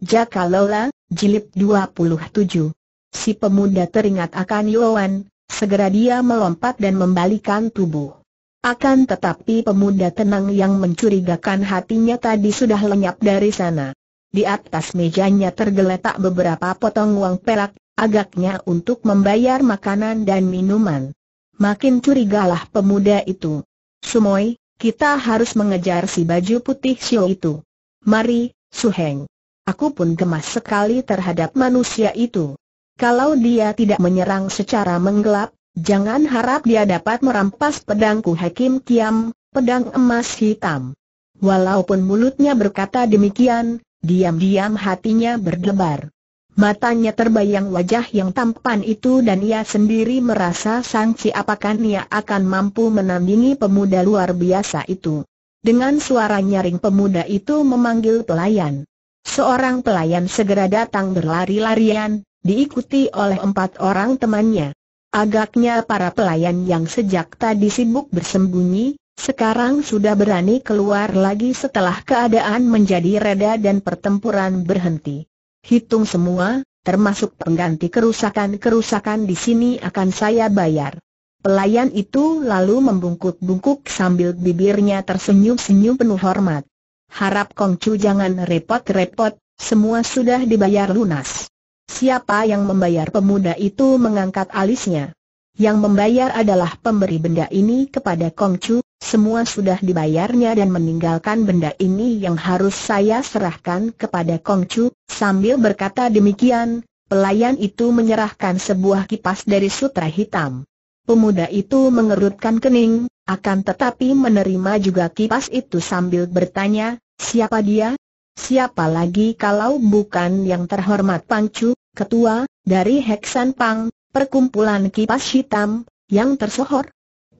Jaka Lola, Jilid 27. Si pemuda teringat akan Yoan, segera dia melompat dan membalikan tubuh. Akan tetapi pemuda tenang yang mencurigakan hatinya tadi sudah lenyap dari sana. Di atas mejanya tergeletak beberapa potong uang perak, agaknya untuk membayar makanan dan minuman. Makin curigalah pemuda itu. Sumoy, kita harus mengejar si baju putih Xiao itu. Mari, Suheng. Aku pun gemas sekali terhadap manusia itu. Kalau dia tidak menyerang secara menggelap, jangan harap dia dapat merampas pedangku Hakim Kiam, pedang emas hitam. Walaupun mulutnya berkata demikian, diam-diam hatinya berdebar. Matanya terbayang wajah yang tampan itu dan ia sendiri merasa sangsi apakah ia akan mampu menandingi pemuda luar biasa itu. Dengan suara nyaring pemuda itu memanggil pelayan. Seorang pelayan segera datang berlari-larian, diikuti oleh empat orang temannya. Agaknya para pelayan yang sejak tadi sibuk bersembunyi, sekarang sudah berani keluar lagi setelah keadaan menjadi reda dan pertempuran berhenti. Hitung semua, termasuk pengganti kerusakan-kerusakan di sini akan saya bayar. Pelayan itu lalu membungkuk-bungkuk sambil bibirnya tersenyum-senyum penuh hormat harap Kongcu jangan repot-repot, semua sudah dibayar lunas. Siapa yang membayar pemuda itu mengangkat alisnya. Yang membayar adalah pemberi benda ini kepada Kongcu, semua sudah dibayarnya dan meninggalkan benda ini yang harus saya serahkan kepada Kongcu, sambil berkata demikian, pelayan itu menyerahkan sebuah kipas dari sutra hitam. Pemuda itu mengerutkan kening, akan tetapi menerima juga kipas itu sambil bertanya, siapa dia? Siapa lagi kalau bukan yang terhormat Pangcu, ketua, dari Heksan Pang, perkumpulan kipas hitam, yang tersohor?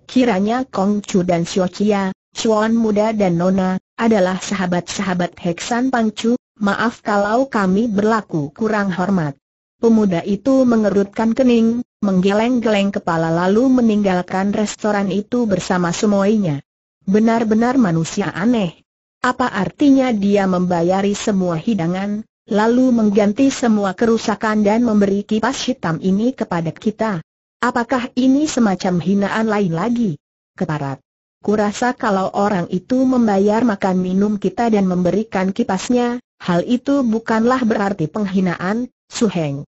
Kiranya Kong Chu dan Xiao Chia, Chuan muda dan Nona, adalah sahabat-sahabat Heksan Pangcu, maaf kalau kami berlaku kurang hormat. Pemuda itu mengerutkan kening, menggeleng-geleng kepala lalu meninggalkan restoran itu bersama semuanya. Benar-benar manusia aneh. Apa artinya dia membayari semua hidangan, lalu mengganti semua kerusakan dan memberi kipas hitam ini kepada kita? Apakah ini semacam hinaan lain lagi? Keparat. Kurasa kalau orang itu membayar makan minum kita dan memberikan kipasnya, hal itu bukanlah berarti penghinaan, Suheng.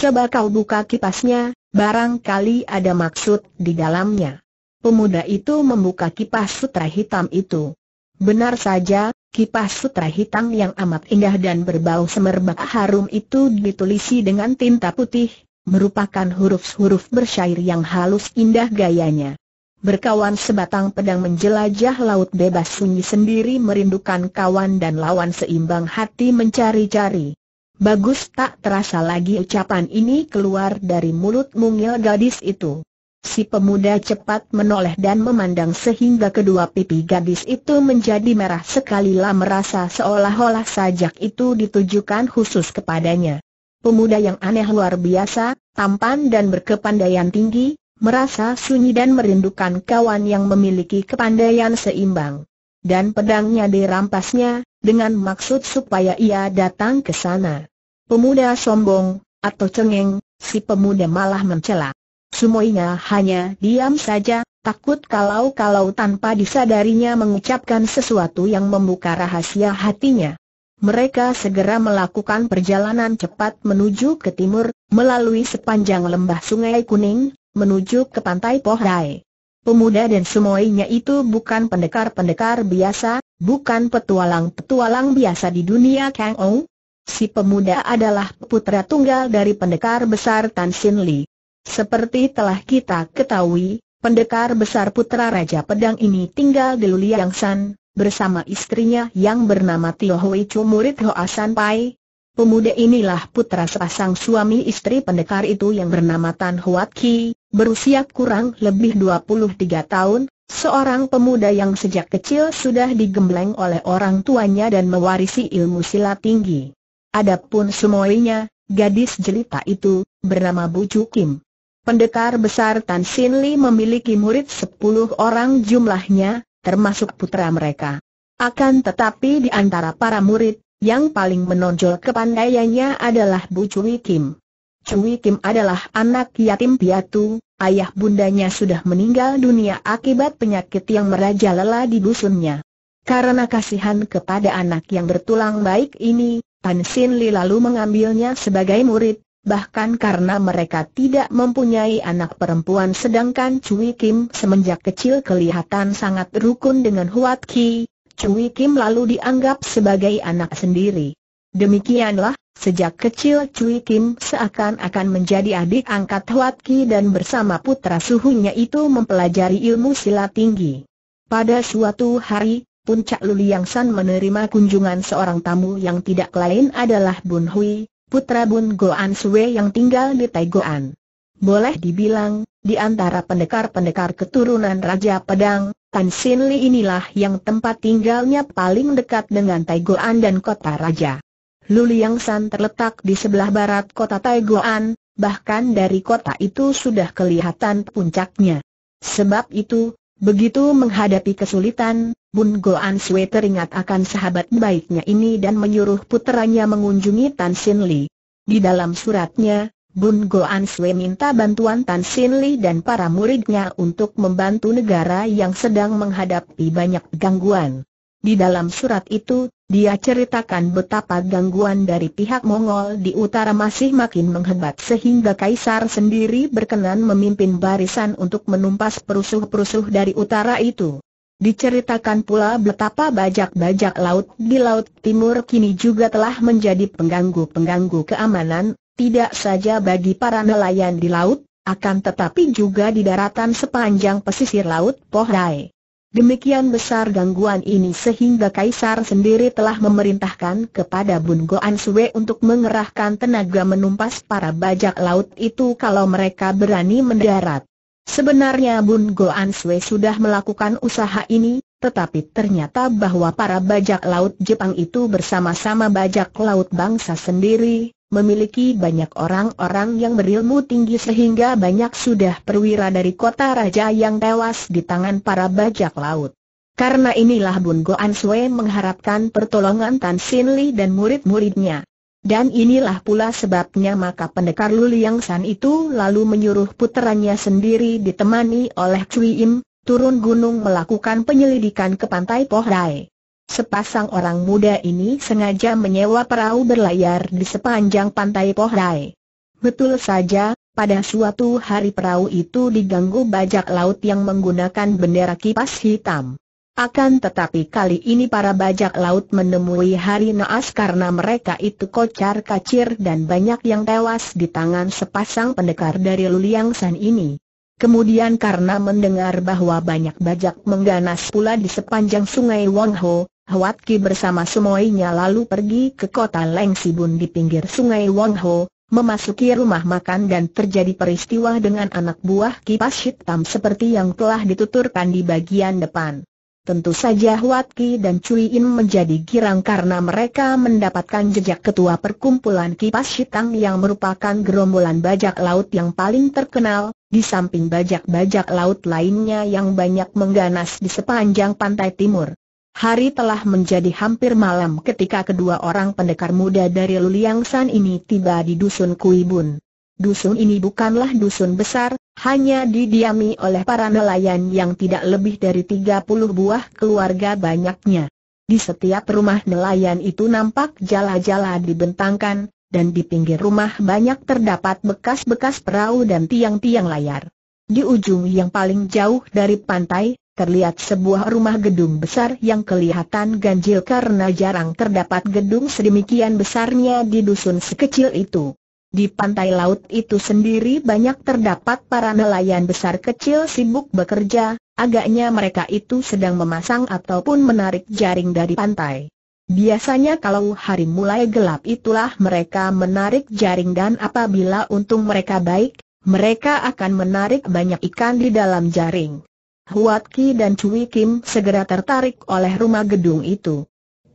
Coba kau buka kipasnya, barangkali ada maksud di dalamnya. Pemuda itu membuka kipas sutra hitam itu. Benar saja, kipas sutra hitam yang amat indah dan berbau semerbak harum itu ditulisi dengan tinta putih, merupakan huruf-huruf bersyair yang halus indah gayanya. Berkawan sebatang pedang menjelajah laut bebas sunyi sendiri merindukan kawan dan lawan seimbang hati mencari-cari. Bagus tak terasa lagi ucapan ini keluar dari mulut mungil gadis itu. Si pemuda cepat menoleh dan memandang sehingga kedua pipi gadis itu menjadi merah sekali lah merasa seolah-olah sajak itu ditujukan khusus kepadanya. Pemuda yang aneh luar biasa, tampan dan berkepandaian tinggi, merasa sunyi dan merindukan kawan yang memiliki kepandaian seimbang. Dan pedangnya dirampasnya, dengan maksud supaya ia datang ke sana. Pemuda sombong, atau cengeng, si pemuda malah mencela. Semuanya hanya diam saja, takut kalau-kalau tanpa disadarinya mengucapkan sesuatu yang membuka rahasia hatinya. Mereka segera melakukan perjalanan cepat menuju ke timur, melalui sepanjang lembah sungai kuning, menuju ke pantai Pohrai. Pemuda dan semuanya itu bukan pendekar-pendekar biasa, bukan petualang-petualang biasa di dunia Kang Ong, Si pemuda adalah putra tunggal dari pendekar besar Tan Sin Li. Seperti telah kita ketahui, pendekar besar putra Raja Pedang ini tinggal di Luliang San, bersama istrinya yang bernama Tio Hui Chu murid Hoa San Pai. Pemuda inilah putra sepasang suami istri pendekar itu yang bernama Tan Huat Ki, berusia kurang lebih 23 tahun, Seorang pemuda yang sejak kecil sudah digembleng oleh orang tuanya dan mewarisi ilmu silat tinggi. Adapun semuanya, gadis jelita itu, bernama Bu Chu Kim. Pendekar besar Tan Sin Li memiliki murid sepuluh orang jumlahnya, termasuk putra mereka. Akan tetapi di antara para murid, yang paling menonjol kepandaiannya adalah Bu Chui Kim. Chui Kim adalah anak yatim piatu, ayah bundanya sudah meninggal dunia akibat penyakit yang merajalela di dusunnya. Karena kasihan kepada anak yang bertulang baik ini, Tan Sin Li lalu mengambilnya sebagai murid, bahkan karena mereka tidak mempunyai anak perempuan sedangkan Cui Kim semenjak kecil kelihatan sangat rukun dengan Huat Ki, Cui Kim lalu dianggap sebagai anak sendiri. Demikianlah, sejak kecil Cui Kim seakan-akan menjadi adik angkat Huat Ki dan bersama putra suhunya itu mempelajari ilmu silat tinggi. Pada suatu hari, Puncak Luliang San menerima kunjungan seorang tamu yang tidak lain adalah Bun Hui, putra Bun Goan Sue yang tinggal di Taigoan. Boleh dibilang, di antara pendekar-pendekar keturunan Raja Pedang, Tan Sin Li inilah yang tempat tinggalnya paling dekat dengan Taigoan dan kota Raja. Luliang San terletak di sebelah barat kota Taigoan, bahkan dari kota itu sudah kelihatan puncaknya. Sebab itu, begitu menghadapi kesulitan, Bun Goan Sui teringat akan sahabat baiknya ini dan menyuruh puteranya mengunjungi Tan Sin Li. Di dalam suratnya, Bun Goan Sui minta bantuan Tan Sin Li dan para muridnya untuk membantu negara yang sedang menghadapi banyak gangguan. Di dalam surat itu, dia ceritakan betapa gangguan dari pihak Mongol di utara masih makin menghebat sehingga Kaisar sendiri berkenan memimpin barisan untuk menumpas perusuh-perusuh dari utara itu. Diceritakan pula betapa bajak-bajak laut di Laut Timur kini juga telah menjadi pengganggu-pengganggu keamanan, tidak saja bagi para nelayan di laut, akan tetapi juga di daratan sepanjang pesisir Laut Pohdai. Demikian besar gangguan ini sehingga Kaisar sendiri telah memerintahkan kepada Bun Goan Sue untuk mengerahkan tenaga menumpas para bajak laut itu kalau mereka berani mendarat. Sebenarnya Bun Goan Sue sudah melakukan usaha ini, tetapi ternyata bahwa para bajak laut Jepang itu bersama-sama bajak laut bangsa sendiri, memiliki banyak orang-orang yang berilmu tinggi sehingga banyak sudah perwira dari kota raja yang tewas di tangan para bajak laut. Karena inilah Bun Goan Sue mengharapkan pertolongan Tan Sin Li dan murid-muridnya. Dan inilah pula sebabnya maka pendekar Luliang San itu lalu menyuruh puterannya sendiri ditemani oleh Cui Im, turun gunung melakukan penyelidikan ke pantai Pohrai. Sepasang orang muda ini sengaja menyewa perahu berlayar di sepanjang pantai Pohrai. Betul saja, pada suatu hari perahu itu diganggu bajak laut yang menggunakan bendera kipas hitam. Akan tetapi kali ini para bajak laut menemui hari naas karena mereka itu kocar kacir dan banyak yang tewas di tangan sepasang pendekar dari Luliang San ini. Kemudian karena mendengar bahwa banyak bajak mengganas pula di sepanjang sungai Wang Ho, Huat Ki bersama semuanya lalu pergi ke kota Leng Sibun di pinggir sungai Wang Ho, memasuki rumah makan dan terjadi peristiwa dengan anak buah kipas hitam seperti yang telah dituturkan di bagian depan. Tentu saja Huatki dan Cui In menjadi girang karena mereka mendapatkan jejak ketua perkumpulan kipas hitam yang merupakan gerombolan bajak laut yang paling terkenal, di samping bajak-bajak laut lainnya yang banyak mengganas di sepanjang pantai timur. Hari telah menjadi hampir malam ketika kedua orang pendekar muda dari Luliang San ini tiba di dusun Kuibun dusun ini bukanlah dusun besar, hanya didiami oleh para nelayan yang tidak lebih dari 30 buah keluarga banyaknya. Di setiap rumah nelayan itu nampak jala-jala dibentangkan, dan di pinggir rumah banyak terdapat bekas-bekas perahu dan tiang-tiang layar. Di ujung yang paling jauh dari pantai, terlihat sebuah rumah gedung besar yang kelihatan ganjil karena jarang terdapat gedung sedemikian besarnya di dusun sekecil itu. Di pantai laut itu sendiri banyak terdapat para nelayan besar kecil sibuk bekerja, agaknya mereka itu sedang memasang ataupun menarik jaring dari pantai. Biasanya kalau hari mulai gelap itulah mereka menarik jaring dan apabila untung mereka baik, mereka akan menarik banyak ikan di dalam jaring. Huat Ki dan Cui Kim segera tertarik oleh rumah gedung itu.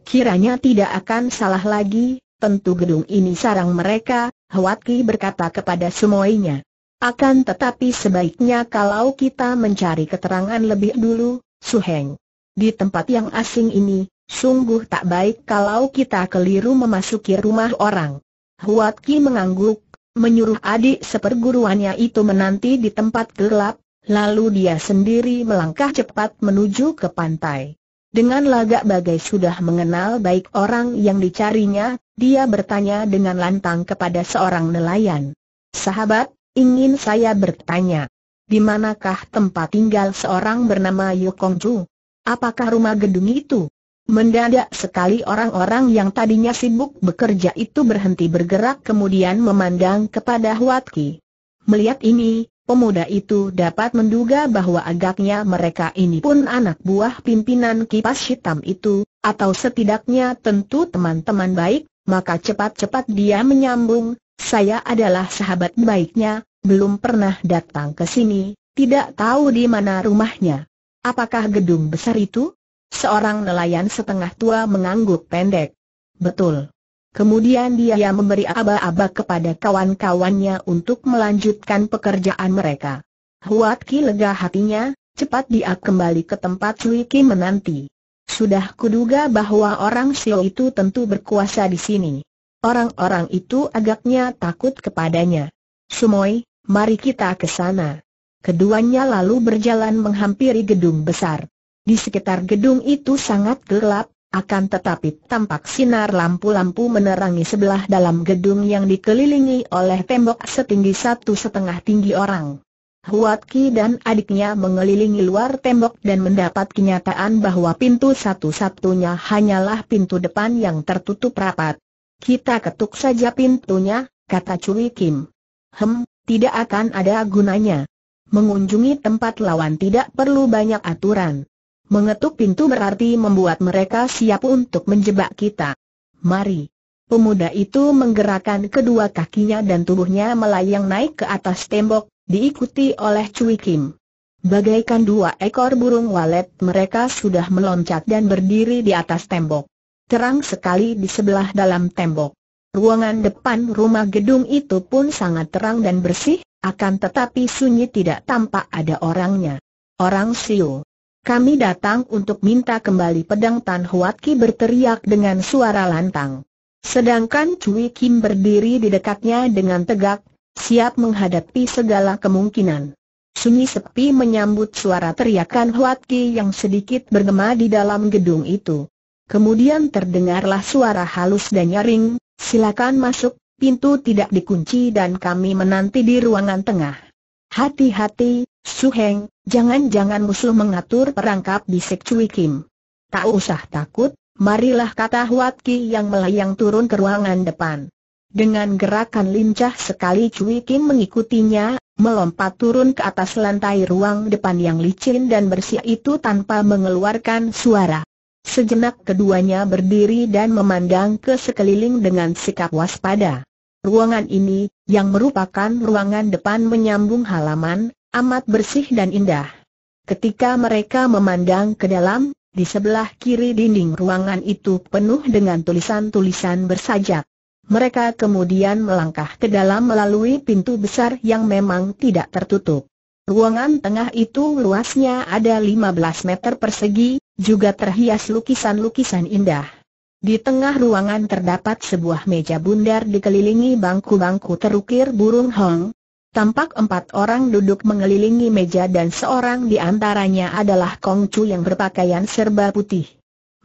Kiranya tidak akan salah lagi, tentu gedung ini sarang mereka, Ki berkata kepada semuanya. Akan tetapi sebaiknya kalau kita mencari keterangan lebih dulu, Su-heng. Di tempat yang asing ini, sungguh tak baik kalau kita keliru memasuki rumah orang. Huatki mengangguk, menyuruh adik seperguruannya itu menanti di tempat gelap, lalu dia sendiri melangkah cepat menuju ke pantai. Dengan lagak bagai sudah mengenal baik orang yang dicarinya, dia bertanya dengan lantang kepada seorang nelayan. Sahabat, ingin saya bertanya. Di manakah tempat tinggal seorang bernama Yukong Chu? Apakah rumah gedung itu? Mendadak sekali orang-orang yang tadinya sibuk bekerja itu berhenti bergerak kemudian memandang kepada Huatki. Melihat ini, pemuda itu dapat menduga bahwa agaknya mereka ini pun anak buah pimpinan kipas hitam itu, atau setidaknya tentu teman-teman baik, maka cepat-cepat dia menyambung, saya adalah sahabat baiknya, belum pernah datang ke sini, tidak tahu di mana rumahnya. Apakah gedung besar itu? Seorang nelayan setengah tua mengangguk pendek. Betul. Kemudian dia memberi aba-aba kepada kawan-kawannya untuk melanjutkan pekerjaan mereka. Huat Ki lega hatinya, cepat dia kembali ke tempat Sui Ki menanti. Sudah kuduga bahwa orang Sio itu tentu berkuasa di sini. Orang-orang itu agaknya takut kepadanya. Sumoi, mari kita ke sana. Keduanya lalu berjalan menghampiri gedung besar. Di sekitar gedung itu sangat gelap, akan tetapi tampak sinar lampu-lampu menerangi sebelah dalam gedung yang dikelilingi oleh tembok setinggi satu setengah tinggi orang. Huat Ki dan adiknya mengelilingi luar tembok dan mendapat kenyataan bahwa pintu satu-satunya hanyalah pintu depan yang tertutup rapat. Kita ketuk saja pintunya, kata Cui Kim. Hem, tidak akan ada gunanya. Mengunjungi tempat lawan tidak perlu banyak aturan. Mengetuk pintu berarti membuat mereka siap untuk menjebak kita. Mari. Pemuda itu menggerakkan kedua kakinya dan tubuhnya melayang naik ke atas tembok, diikuti oleh Cui Kim. Bagaikan dua ekor burung walet mereka sudah meloncat dan berdiri di atas tembok. Terang sekali di sebelah dalam tembok. Ruangan depan rumah gedung itu pun sangat terang dan bersih, akan tetapi sunyi tidak tampak ada orangnya. Orang Siu. Kami datang untuk minta kembali pedang Tan Huat Ki berteriak dengan suara lantang. Sedangkan Cui Kim berdiri di dekatnya dengan tegak, siap menghadapi segala kemungkinan. Sunyi sepi menyambut suara teriakan Huatki yang sedikit bergema di dalam gedung itu. Kemudian terdengarlah suara halus dan nyaring, silakan masuk, pintu tidak dikunci dan kami menanti di ruangan tengah. Hati-hati, Su Heng, jangan-jangan musuh mengatur perangkap di Cui Kim. Tak usah takut, marilah kata Huatki yang melayang turun ke ruangan depan. Dengan gerakan lincah sekali Cui Kim mengikutinya, melompat turun ke atas lantai ruang depan yang licin dan bersih itu tanpa mengeluarkan suara. Sejenak keduanya berdiri dan memandang ke sekeliling dengan sikap waspada. Ruangan ini, yang merupakan ruangan depan menyambung halaman, amat bersih dan indah. Ketika mereka memandang ke dalam, di sebelah kiri dinding ruangan itu penuh dengan tulisan-tulisan bersajak. Mereka kemudian melangkah ke dalam melalui pintu besar yang memang tidak tertutup. Ruangan tengah itu luasnya ada 15 meter persegi, juga terhias lukisan-lukisan indah. Di tengah ruangan terdapat sebuah meja bundar dikelilingi bangku-bangku terukir burung hong. Tampak empat orang duduk mengelilingi meja dan seorang di antaranya adalah Kong Chu yang berpakaian serba putih.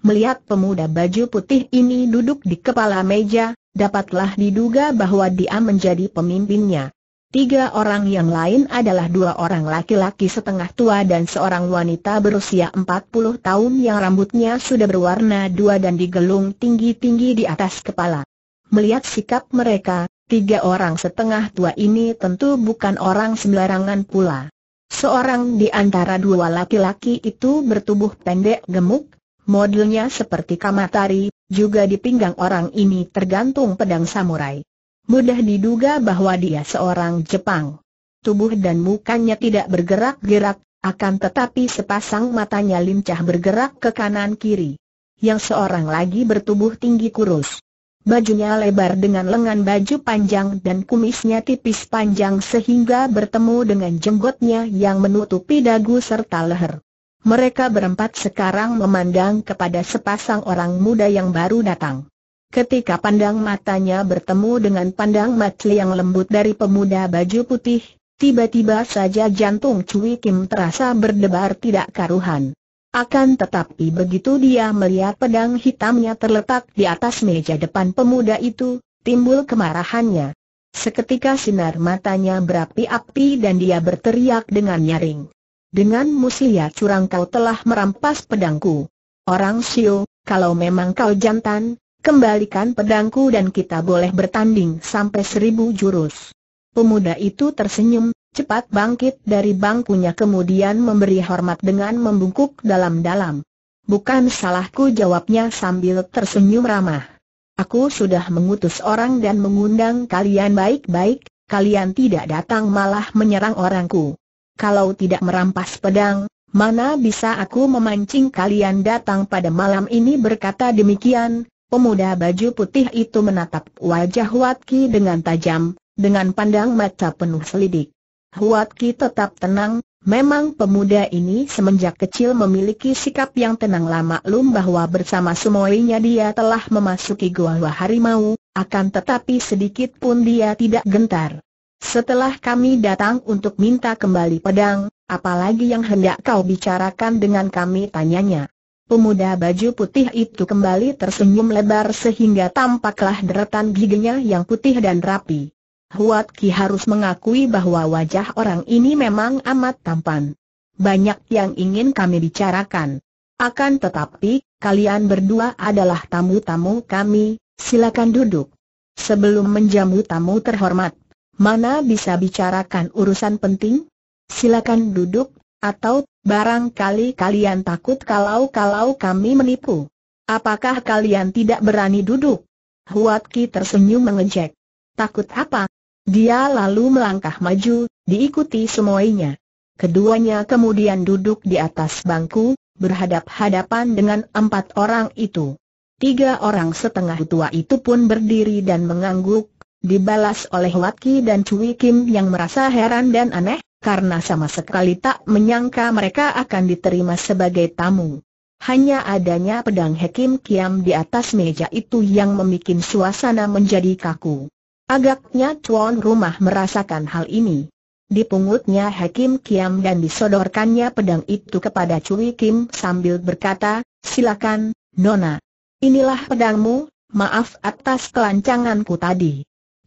Melihat pemuda baju putih ini duduk di kepala meja, dapatlah diduga bahwa dia menjadi pemimpinnya. Tiga orang yang lain adalah dua orang laki-laki setengah tua dan seorang wanita berusia 40 tahun yang rambutnya sudah berwarna dua dan digelung tinggi-tinggi di atas kepala. Melihat sikap mereka, tiga orang setengah tua ini tentu bukan orang sembarangan pula. Seorang di antara dua laki-laki itu bertubuh pendek gemuk, modelnya seperti Kamatari juga di pinggang orang ini tergantung pedang samurai. Mudah diduga bahwa dia seorang Jepang. Tubuh dan mukanya tidak bergerak-gerak, akan tetapi sepasang matanya lincah bergerak ke kanan-kiri. Yang seorang lagi bertubuh tinggi kurus. Bajunya lebar dengan lengan baju panjang dan kumisnya tipis panjang sehingga bertemu dengan jenggotnya yang menutupi dagu serta leher mereka berempat sekarang memandang kepada sepasang orang muda yang baru datang. Ketika pandang matanya bertemu dengan pandang mata yang lembut dari pemuda baju putih, tiba-tiba saja jantung Cui Kim terasa berdebar tidak karuhan. Akan tetapi begitu dia melihat pedang hitamnya terletak di atas meja depan pemuda itu, timbul kemarahannya. Seketika sinar matanya berapi-api dan dia berteriak dengan nyaring. Dengan muslihat curang kau telah merampas pedangku. Orang Sio, kalau memang kau jantan, kembalikan pedangku dan kita boleh bertanding sampai seribu jurus. Pemuda itu tersenyum, cepat bangkit dari bangkunya kemudian memberi hormat dengan membungkuk dalam-dalam. Bukan salahku jawabnya sambil tersenyum ramah. Aku sudah mengutus orang dan mengundang kalian baik-baik, kalian tidak datang malah menyerang orangku kalau tidak merampas pedang, mana bisa aku memancing kalian datang pada malam ini berkata demikian, pemuda baju putih itu menatap wajah Huatki dengan tajam, dengan pandang mata penuh selidik. Huatki tetap tenang, memang pemuda ini semenjak kecil memiliki sikap yang tenang lama lum bahwa bersama semuanya dia telah memasuki gua harimau, akan tetapi sedikit pun dia tidak gentar. Setelah kami datang untuk minta kembali pedang, apalagi yang hendak kau bicarakan dengan kami tanyanya. Pemuda baju putih itu kembali tersenyum lebar sehingga tampaklah deretan giginya yang putih dan rapi. Huat Ki harus mengakui bahwa wajah orang ini memang amat tampan. Banyak yang ingin kami bicarakan. Akan tetapi, kalian berdua adalah tamu-tamu kami, silakan duduk. Sebelum menjamu tamu terhormat, mana bisa bicarakan urusan penting? Silakan duduk, atau, barangkali kalian takut kalau-kalau kami menipu. Apakah kalian tidak berani duduk? Huat Ki tersenyum mengejek. Takut apa? Dia lalu melangkah maju, diikuti semuanya. Keduanya kemudian duduk di atas bangku, berhadap-hadapan dengan empat orang itu. Tiga orang setengah tua itu pun berdiri dan mengangguk, Dibalas oleh Watki dan Cui Kim yang merasa heran dan aneh, karena sama sekali tak menyangka mereka akan diterima sebagai tamu. Hanya adanya pedang Hakim Kiam di atas meja itu yang membuat suasana menjadi kaku. Agaknya tuan rumah merasakan hal ini. Dipungutnya Hakim Kiam dan disodorkannya pedang itu kepada Cui Kim sambil berkata, silakan, Nona. Inilah pedangmu, maaf atas kelancanganku tadi.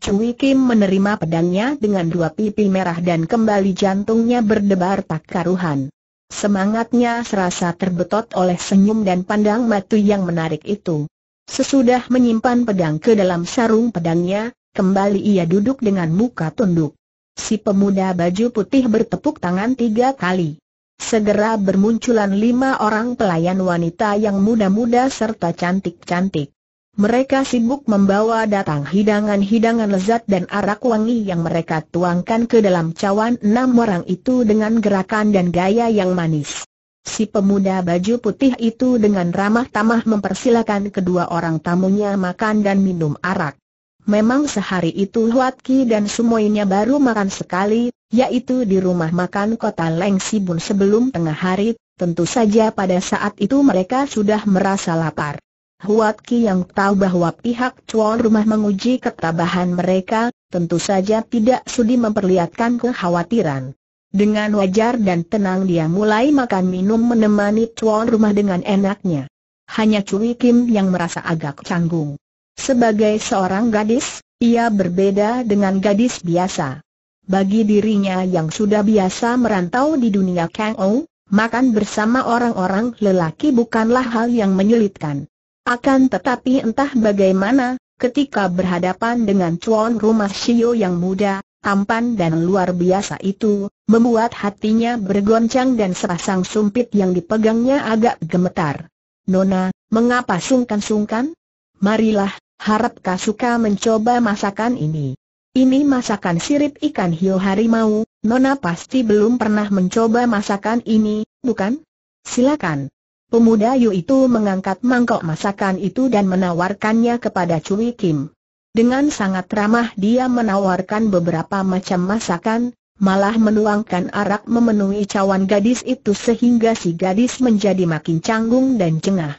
Cui Kim menerima pedangnya dengan dua pipi merah dan kembali jantungnya berdebar tak karuhan. Semangatnya serasa terbetot oleh senyum dan pandang matu yang menarik itu. Sesudah menyimpan pedang ke dalam sarung pedangnya, kembali ia duduk dengan muka tunduk. Si pemuda baju putih bertepuk tangan tiga kali. Segera bermunculan lima orang pelayan wanita yang muda-muda serta cantik-cantik. Mereka sibuk membawa datang hidangan-hidangan lezat dan arak wangi yang mereka tuangkan ke dalam cawan enam orang itu dengan gerakan dan gaya yang manis. Si pemuda baju putih itu dengan ramah tamah mempersilakan kedua orang tamunya makan dan minum arak. Memang sehari itu Huat Ki dan semuanya baru makan sekali, yaitu di rumah makan kota Leng Sibun sebelum tengah hari, tentu saja pada saat itu mereka sudah merasa lapar. Huat Ki yang tahu bahwa pihak cuan rumah menguji ketabahan mereka, tentu saja tidak sudi memperlihatkan kekhawatiran. Dengan wajar dan tenang dia mulai makan minum menemani cuan rumah dengan enaknya. Hanya Cui Kim yang merasa agak canggung. Sebagai seorang gadis, ia berbeda dengan gadis biasa. Bagi dirinya yang sudah biasa merantau di dunia Kang Ou, makan bersama orang-orang lelaki bukanlah hal yang menyulitkan. Akan tetapi entah bagaimana, ketika berhadapan dengan cuan rumah Shio yang muda, tampan dan luar biasa itu, membuat hatinya bergoncang dan serasang sumpit yang dipegangnya agak gemetar. Nona, mengapa sungkan-sungkan? Marilah, harap kau suka mencoba masakan ini. Ini masakan sirip ikan hiu harimau, Nona pasti belum pernah mencoba masakan ini, bukan? Silakan. Pemuda Yu itu mengangkat mangkok masakan itu dan menawarkannya kepada Cui Kim. Dengan sangat ramah dia menawarkan beberapa macam masakan, malah menuangkan arak memenuhi cawan gadis itu sehingga si gadis menjadi makin canggung dan cengah.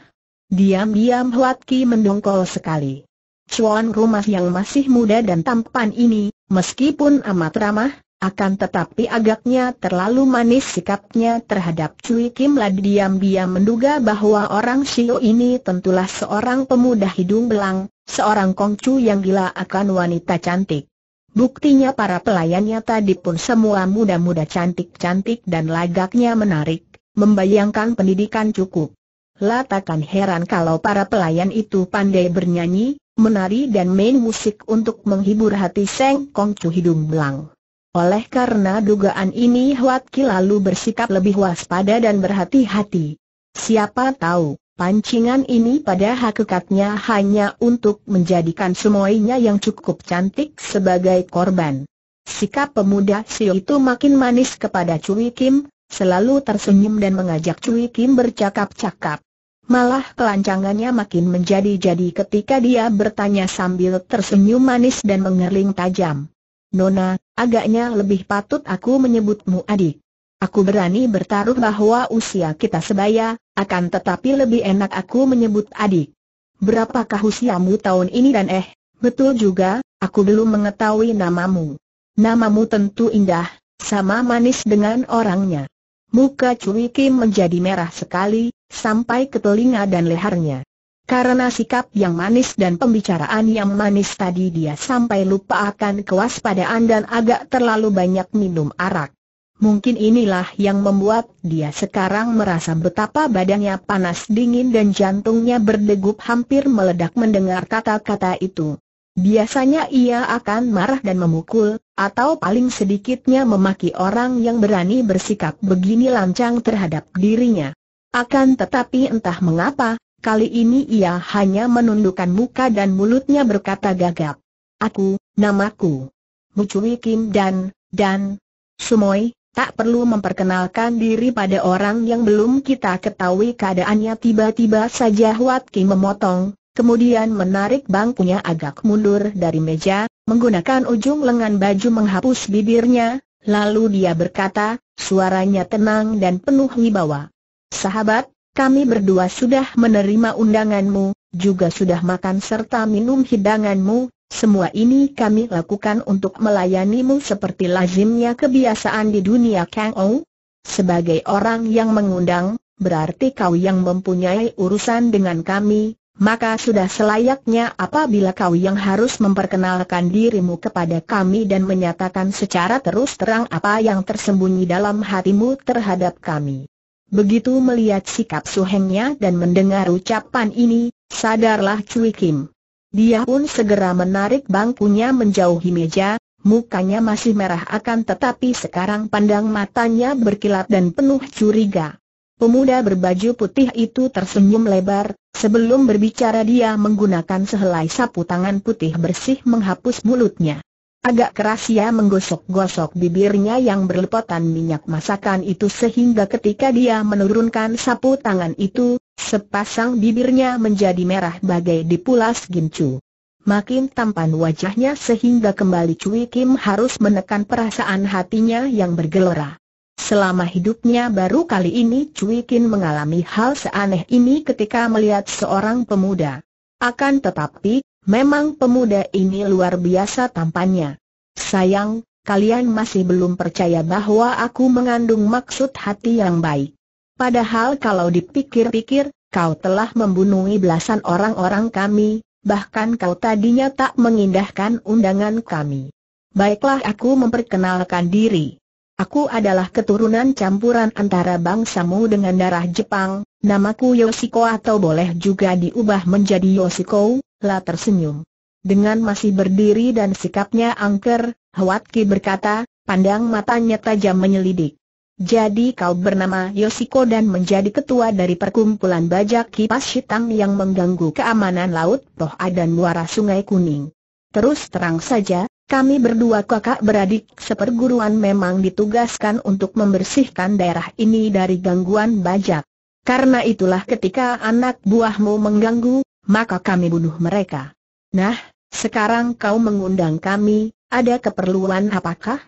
Diam-diam Huat Ki mendongkol sekali. Cuan rumah yang masih muda dan tampan ini, meskipun amat ramah, akan tetapi agaknya terlalu manis sikapnya terhadap Cui Kim Lad diam-diam menduga bahwa orang Sio ini tentulah seorang pemuda hidung belang, seorang kongcu yang gila akan wanita cantik. Buktinya para pelayannya tadi pun semua muda-muda cantik-cantik dan lagaknya menarik, membayangkan pendidikan cukup. Latakan heran kalau para pelayan itu pandai bernyanyi, menari dan main musik untuk menghibur hati Seng Kongcu hidung belang. Oleh karena dugaan ini Huat Ki lalu bersikap lebih waspada dan berhati-hati. Siapa tahu, pancingan ini pada hakikatnya hanya untuk menjadikan semuanya yang cukup cantik sebagai korban. Sikap pemuda Sio itu makin manis kepada Cui Kim, selalu tersenyum dan mengajak Cui Kim bercakap-cakap. Malah kelancangannya makin menjadi-jadi ketika dia bertanya sambil tersenyum manis dan mengerling tajam. Nona, agaknya lebih patut aku menyebutmu adik. Aku berani bertaruh bahwa usia kita sebaya, akan tetapi lebih enak aku menyebut adik. Berapakah usiamu tahun ini dan eh, betul juga, aku belum mengetahui namamu. Namamu tentu indah, sama manis dengan orangnya. Muka Cui Kim menjadi merah sekali, sampai ke telinga dan lehernya. Karena sikap yang manis dan pembicaraan yang manis tadi dia sampai lupa akan kewaspadaan dan agak terlalu banyak minum arak. Mungkin inilah yang membuat dia sekarang merasa betapa badannya panas dingin dan jantungnya berdegup hampir meledak mendengar kata-kata itu. Biasanya ia akan marah dan memukul, atau paling sedikitnya memaki orang yang berani bersikap begini lancang terhadap dirinya. Akan tetapi entah mengapa, Kali ini ia hanya menundukkan muka dan mulutnya berkata gagap. Aku, namaku. Mucui Kim dan, dan, Sumoy, tak perlu memperkenalkan diri pada orang yang belum kita ketahui keadaannya tiba-tiba saja Huat Kim memotong, kemudian menarik bangkunya agak mundur dari meja, menggunakan ujung lengan baju menghapus bibirnya, lalu dia berkata, suaranya tenang dan penuh wibawa. Sahabat, kami berdua sudah menerima undanganmu, juga sudah makan serta minum hidanganmu, semua ini kami lakukan untuk melayanimu seperti lazimnya kebiasaan di dunia Kang Ou. Sebagai orang yang mengundang, berarti kau yang mempunyai urusan dengan kami, maka sudah selayaknya apabila kau yang harus memperkenalkan dirimu kepada kami dan menyatakan secara terus terang apa yang tersembunyi dalam hatimu terhadap kami. Begitu melihat sikap Suhengnya dan mendengar ucapan ini, sadarlah Cui Kim. Dia pun segera menarik bangkunya menjauhi meja, mukanya masih merah akan tetapi sekarang pandang matanya berkilat dan penuh curiga. Pemuda berbaju putih itu tersenyum lebar, sebelum berbicara dia menggunakan sehelai sapu tangan putih bersih menghapus mulutnya. Agak keras ia ya menggosok-gosok bibirnya yang berlepotan minyak masakan itu sehingga ketika dia menurunkan sapu tangan itu, sepasang bibirnya menjadi merah bagai dipulas gincu. Makin tampan wajahnya sehingga kembali Cui Kim harus menekan perasaan hatinya yang bergelora. Selama hidupnya baru kali ini Cui Kim mengalami hal seaneh ini ketika melihat seorang pemuda. Akan tetapi, Memang pemuda ini luar biasa tampannya. Sayang, kalian masih belum percaya bahwa aku mengandung maksud hati yang baik. Padahal kalau dipikir-pikir, kau telah membunuh belasan orang-orang kami, bahkan kau tadinya tak mengindahkan undangan kami. Baiklah aku memperkenalkan diri. Aku adalah keturunan campuran antara bangsamu dengan darah Jepang, namaku Yoshiko atau boleh juga diubah menjadi Yoshiko, La tersenyum. Dengan masih berdiri dan sikapnya angker, Hwat berkata, pandang matanya tajam menyelidik. Jadi kau bernama Yosiko dan menjadi ketua dari perkumpulan bajak kipas hitam yang mengganggu keamanan laut A dan muara sungai kuning. Terus terang saja, kami berdua kakak beradik seperguruan memang ditugaskan untuk membersihkan daerah ini dari gangguan bajak. Karena itulah ketika anak buahmu mengganggu, maka kami bunuh mereka. Nah, sekarang kau mengundang kami, ada keperluan apakah?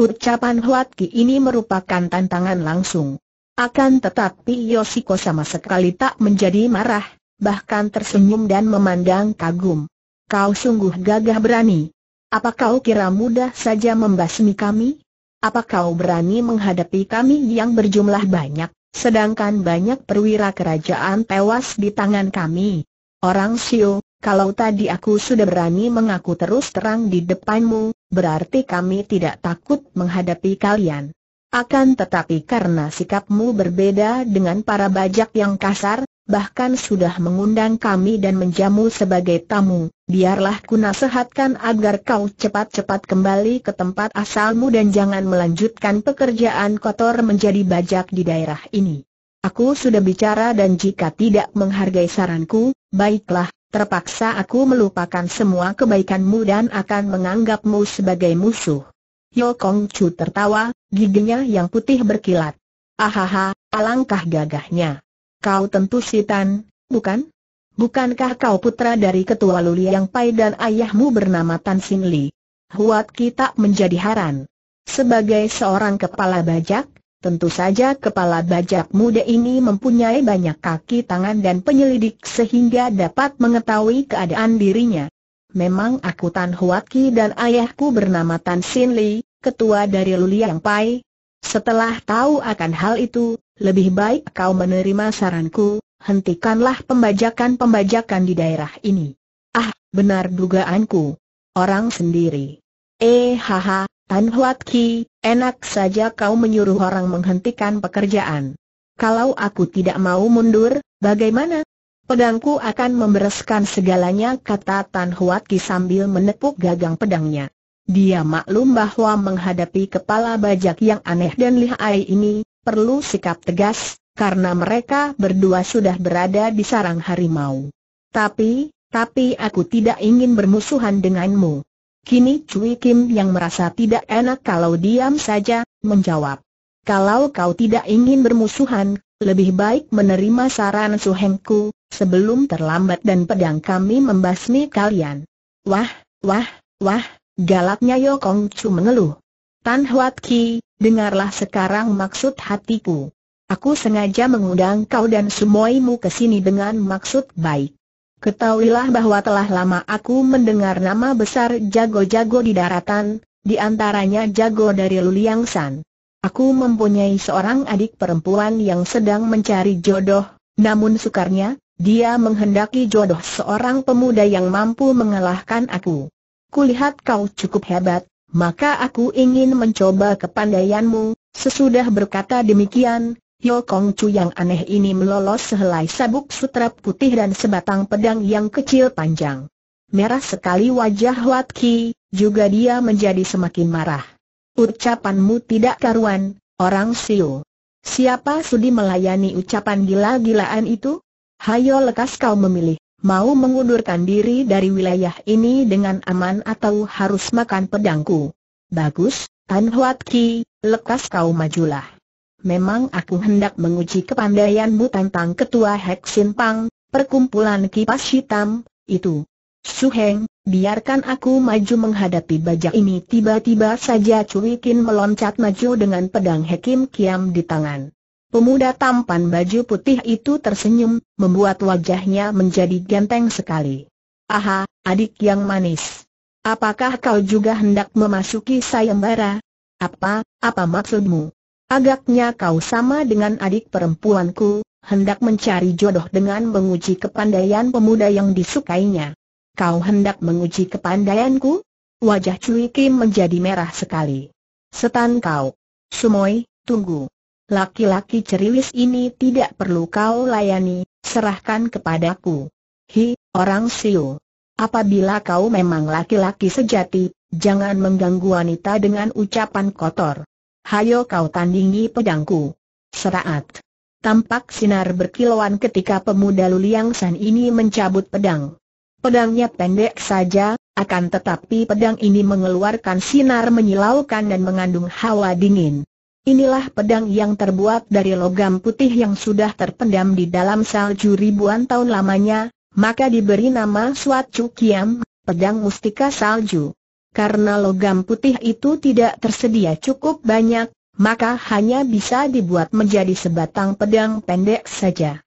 Ucapan Huat Ki ini merupakan tantangan langsung. Akan tetapi Yoshiko sama sekali tak menjadi marah, bahkan tersenyum dan memandang kagum. Kau sungguh gagah berani. Apa kau kira mudah saja membasmi kami? Apa kau berani menghadapi kami yang berjumlah banyak, sedangkan banyak perwira kerajaan tewas di tangan kami? Orang Sio, kalau tadi aku sudah berani mengaku terus terang di depanmu, berarti kami tidak takut menghadapi kalian. Akan tetapi karena sikapmu berbeda dengan para bajak yang kasar, bahkan sudah mengundang kami dan menjamu sebagai tamu, biarlah ku nasihatkan agar kau cepat-cepat kembali ke tempat asalmu dan jangan melanjutkan pekerjaan kotor menjadi bajak di daerah ini. Aku sudah bicara dan jika tidak menghargai saranku, baiklah, terpaksa aku melupakan semua kebaikanmu dan akan menganggapmu sebagai musuh. Yo Kong Chu tertawa, giginya yang putih berkilat. Ahaha, alangkah gagahnya. Kau tentu Sitan, bukan? Bukankah kau putra dari ketua Luli Yang Pai dan ayahmu bernama Tan Sin Li? Huat kita menjadi haran. Sebagai seorang kepala bajak, Tentu saja kepala bajak muda ini mempunyai banyak kaki tangan dan penyelidik sehingga dapat mengetahui keadaan dirinya. Memang aku Tan Huat Ki dan ayahku bernama Tan Sin Li, ketua dari Luliang Pai. Setelah tahu akan hal itu, lebih baik kau menerima saranku, hentikanlah pembajakan-pembajakan di daerah ini. Ah, benar dugaanku. Orang sendiri. Eh haha, Tan Huat Ki, enak saja kau menyuruh orang menghentikan pekerjaan. Kalau aku tidak mau mundur, bagaimana? Pedangku akan membereskan segalanya kata Tan Huat Ki sambil menepuk gagang pedangnya. Dia maklum bahwa menghadapi kepala bajak yang aneh dan lihai ini, perlu sikap tegas, karena mereka berdua sudah berada di sarang harimau. Tapi, tapi aku tidak ingin bermusuhan denganmu. Kini Cui Kim yang merasa tidak enak kalau diam saja, menjawab. Kalau kau tidak ingin bermusuhan, lebih baik menerima saran suhengku, sebelum terlambat dan pedang kami membasmi kalian. Wah, wah, wah, galaknya Yo Kong Chu mengeluh. Tan Huat Ki, dengarlah sekarang maksud hatiku. Aku sengaja mengundang kau dan semuaimu ke sini dengan maksud baik. Ketahuilah bahwa telah lama aku mendengar nama besar jago-jago di daratan, di antaranya jago dari Luliang San. Aku mempunyai seorang adik perempuan yang sedang mencari jodoh, namun sukarnya, dia menghendaki jodoh seorang pemuda yang mampu mengalahkan aku. Kulihat kau cukup hebat, maka aku ingin mencoba kepandaianmu, sesudah berkata demikian, Yo Kong Chu yang aneh ini melolos sehelai sabuk sutra putih dan sebatang pedang yang kecil panjang. Merah sekali wajah Huat Ki, juga dia menjadi semakin marah. Ucapanmu tidak karuan, orang Siu. Siapa sudi melayani ucapan gila-gilaan itu? Hayo lekas kau memilih, mau mengundurkan diri dari wilayah ini dengan aman atau harus makan pedangku. Bagus, Tan Huat Ki, lekas kau majulah memang aku hendak menguji kepandaianmu tentang ketua Heksin Pang, perkumpulan kipas hitam, itu. Heng, biarkan aku maju menghadapi bajak ini tiba-tiba saja Cui Kin meloncat maju dengan pedang Hekim Kiam di tangan. Pemuda tampan baju putih itu tersenyum, membuat wajahnya menjadi ganteng sekali. Aha, adik yang manis. Apakah kau juga hendak memasuki sayembara? Apa, apa maksudmu? Agaknya kau sama dengan adik perempuanku, hendak mencari jodoh dengan menguji kepandaian pemuda yang disukainya. Kau hendak menguji kepandaianku? Wajah Cui Kim menjadi merah sekali. Setan kau. Sumoy, tunggu. Laki-laki ceriwis ini tidak perlu kau layani, serahkan kepadaku. Hi, orang siu. Apabila kau memang laki-laki sejati, jangan mengganggu wanita dengan ucapan kotor hayo kau tandingi pedangku. Seraat. Tampak sinar berkilauan ketika pemuda Luliang San ini mencabut pedang. Pedangnya pendek saja, akan tetapi pedang ini mengeluarkan sinar menyilaukan dan mengandung hawa dingin. Inilah pedang yang terbuat dari logam putih yang sudah terpendam di dalam salju ribuan tahun lamanya, maka diberi nama Suat Chu pedang mustika salju karena logam putih itu tidak tersedia cukup banyak, maka hanya bisa dibuat menjadi sebatang pedang pendek saja.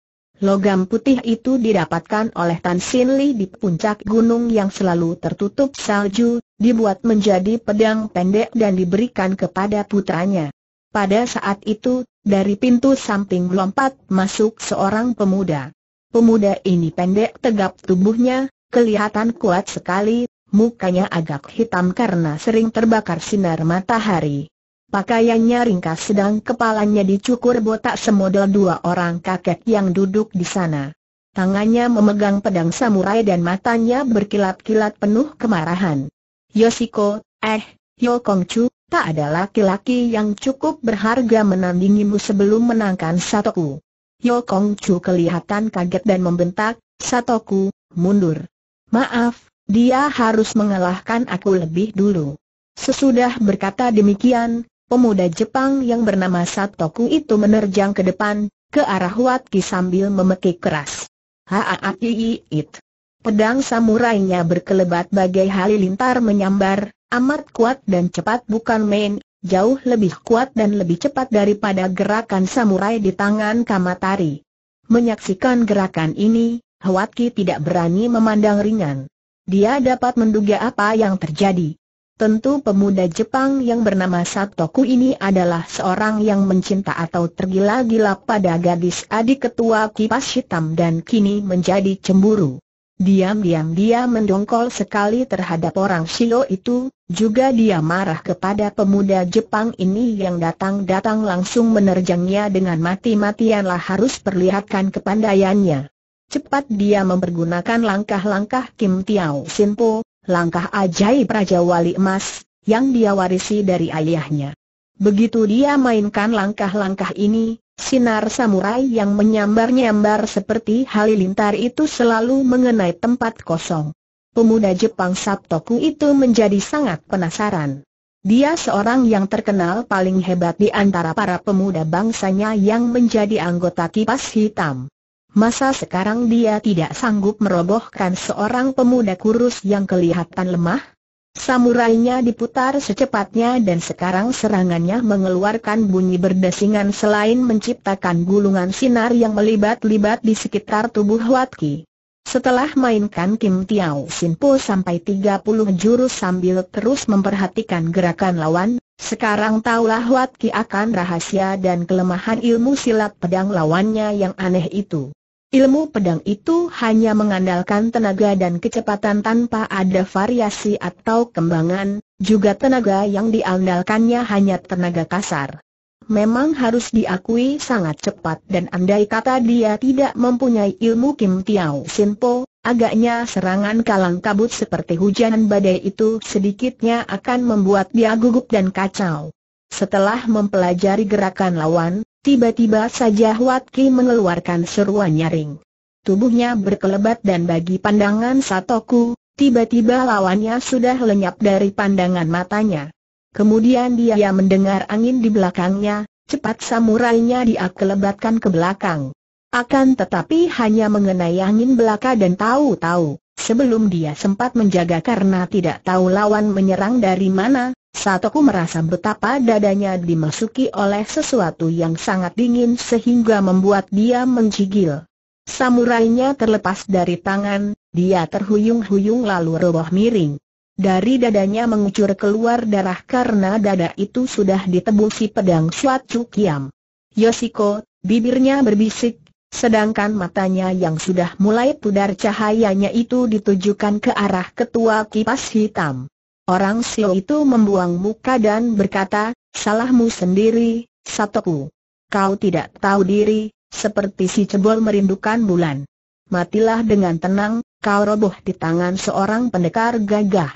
Logam putih itu didapatkan oleh Tan Sin Li di puncak gunung yang selalu tertutup salju, dibuat menjadi pedang pendek dan diberikan kepada putranya. Pada saat itu, dari pintu samping melompat masuk seorang pemuda. Pemuda ini pendek tegap tubuhnya, kelihatan kuat sekali, mukanya agak hitam karena sering terbakar sinar matahari. Pakaiannya ringkas sedang kepalanya dicukur botak semodel dua orang kakek yang duduk di sana. Tangannya memegang pedang samurai dan matanya berkilat-kilat penuh kemarahan. Yosiko, eh, Yokongchu, tak ada laki-laki yang cukup berharga menandingimu sebelum menangkan Satoku. Yokongchu kelihatan kaget dan membentak, Satoku, mundur. Maaf, dia harus mengalahkan aku lebih dulu. Sesudah berkata demikian, pemuda Jepang yang bernama Satoku itu menerjang ke depan, ke arah Watki sambil memekik keras. Haaatiit. Pedang samurainya berkelebat bagai halilintar menyambar, amat kuat dan cepat bukan main, jauh lebih kuat dan lebih cepat daripada gerakan samurai di tangan Kamatari. Menyaksikan gerakan ini, Hwatki tidak berani memandang ringan. Dia dapat menduga apa yang terjadi. Tentu pemuda Jepang yang bernama Satoku ini adalah seorang yang mencinta atau tergila-gila pada gadis adik ketua kipas hitam dan kini menjadi cemburu. Diam-diam dia mendongkol sekali terhadap orang Shio itu, juga dia marah kepada pemuda Jepang ini yang datang-datang langsung menerjangnya dengan mati-matianlah harus perlihatkan kepandaiannya. Cepat dia mempergunakan langkah-langkah Kim Tiao Sinpo, langkah ajaib Raja Wali Emas, yang dia warisi dari ayahnya. Begitu dia mainkan langkah-langkah ini, sinar samurai yang menyambar-nyambar seperti halilintar itu selalu mengenai tempat kosong. Pemuda Jepang Sabtoku itu menjadi sangat penasaran. Dia seorang yang terkenal paling hebat di antara para pemuda bangsanya yang menjadi anggota kipas hitam. Masa sekarang dia tidak sanggup merobohkan seorang pemuda kurus yang kelihatan lemah? Samurainya diputar secepatnya dan sekarang serangannya mengeluarkan bunyi berdesingan selain menciptakan gulungan sinar yang melibat-libat di sekitar tubuh Watki. Setelah mainkan Kim Tiao Sin Po sampai 30 jurus sambil terus memperhatikan gerakan lawan, sekarang taulah Watki akan rahasia dan kelemahan ilmu silat pedang lawannya yang aneh itu. Ilmu pedang itu hanya mengandalkan tenaga dan kecepatan tanpa ada variasi atau kembangan, juga tenaga yang diandalkannya hanya tenaga kasar. Memang harus diakui sangat cepat dan andai kata dia tidak mempunyai ilmu Kim Tiao Sinpo, agaknya serangan kalang kabut seperti hujan badai itu sedikitnya akan membuat dia gugup dan kacau. Setelah mempelajari gerakan lawan, Tiba-tiba saja Huat Ki mengeluarkan seruan nyaring. Tubuhnya berkelebat dan bagi pandangan Satoku, tiba-tiba lawannya sudah lenyap dari pandangan matanya. Kemudian dia mendengar angin di belakangnya, cepat samurainya dia kelebatkan ke belakang. Akan tetapi hanya mengenai angin belaka dan tahu-tahu, sebelum dia sempat menjaga karena tidak tahu lawan menyerang dari mana, saat aku merasa betapa dadanya dimasuki oleh sesuatu yang sangat dingin sehingga membuat dia samurai Samurainya terlepas dari tangan, dia terhuyung-huyung lalu roboh miring. Dari dadanya mengucur keluar darah karena dada itu sudah ditebusi pedang suatu Kiam. Yosiko, bibirnya berbisik, sedangkan matanya yang sudah mulai pudar cahayanya itu ditujukan ke arah ketua kipas hitam. Orang Sio itu membuang muka dan berkata, salahmu sendiri, Satoku. Kau tidak tahu diri, seperti si cebol merindukan bulan. Matilah dengan tenang, kau roboh di tangan seorang pendekar gagah.